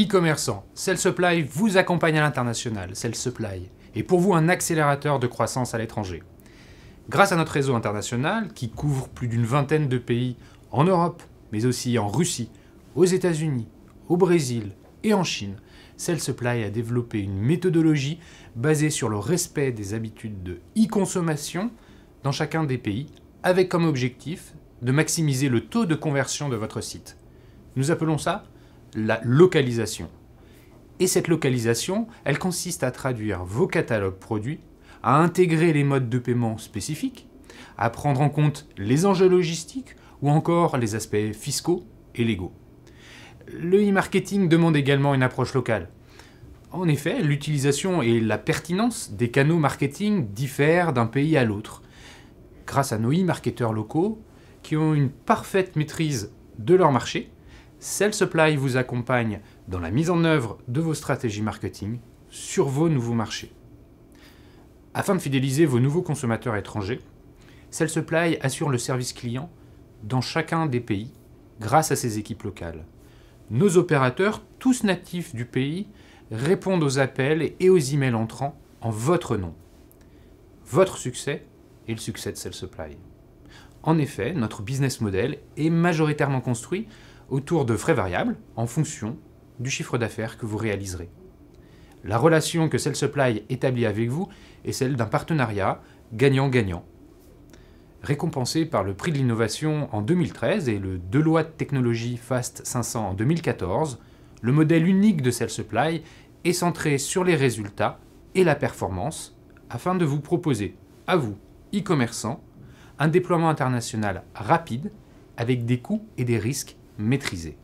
e-commerçant, Cell Supply vous accompagne à l'international. Cell Supply est pour vous un accélérateur de croissance à l'étranger. Grâce à notre réseau international, qui couvre plus d'une vingtaine de pays en Europe, mais aussi en Russie, aux États-Unis, au Brésil et en Chine, Cell Supply a développé une méthodologie basée sur le respect des habitudes de e-consommation dans chacun des pays, avec comme objectif de maximiser le taux de conversion de votre site. Nous appelons ça la localisation. Et cette localisation, elle consiste à traduire vos catalogues produits, à intégrer les modes de paiement spécifiques, à prendre en compte les enjeux logistiques ou encore les aspects fiscaux et légaux. Le e-marketing demande également une approche locale. En effet, l'utilisation et la pertinence des canaux marketing diffèrent d'un pays à l'autre. Grâce à nos e-marketeurs locaux, qui ont une parfaite maîtrise de leur marché, Cell Supply vous accompagne dans la mise en œuvre de vos stratégies marketing sur vos nouveaux marchés. Afin de fidéliser vos nouveaux consommateurs étrangers, Cell Supply assure le service client dans chacun des pays grâce à ses équipes locales. Nos opérateurs, tous natifs du pays, répondent aux appels et aux emails entrants en votre nom. Votre succès est le succès de Cell Supply. En effet, notre business model est majoritairement construit autour de frais variables en fonction du chiffre d'affaires que vous réaliserez. La relation que Cell Supply établit avec vous est celle d'un partenariat gagnant-gagnant. Récompensé par le prix de l'innovation en 2013 et le de technologie Fast 500 en 2014, le modèle unique de Cell Supply est centré sur les résultats et la performance afin de vous proposer, à vous, e-commerçants, un déploiement international rapide avec des coûts et des risques maîtriser.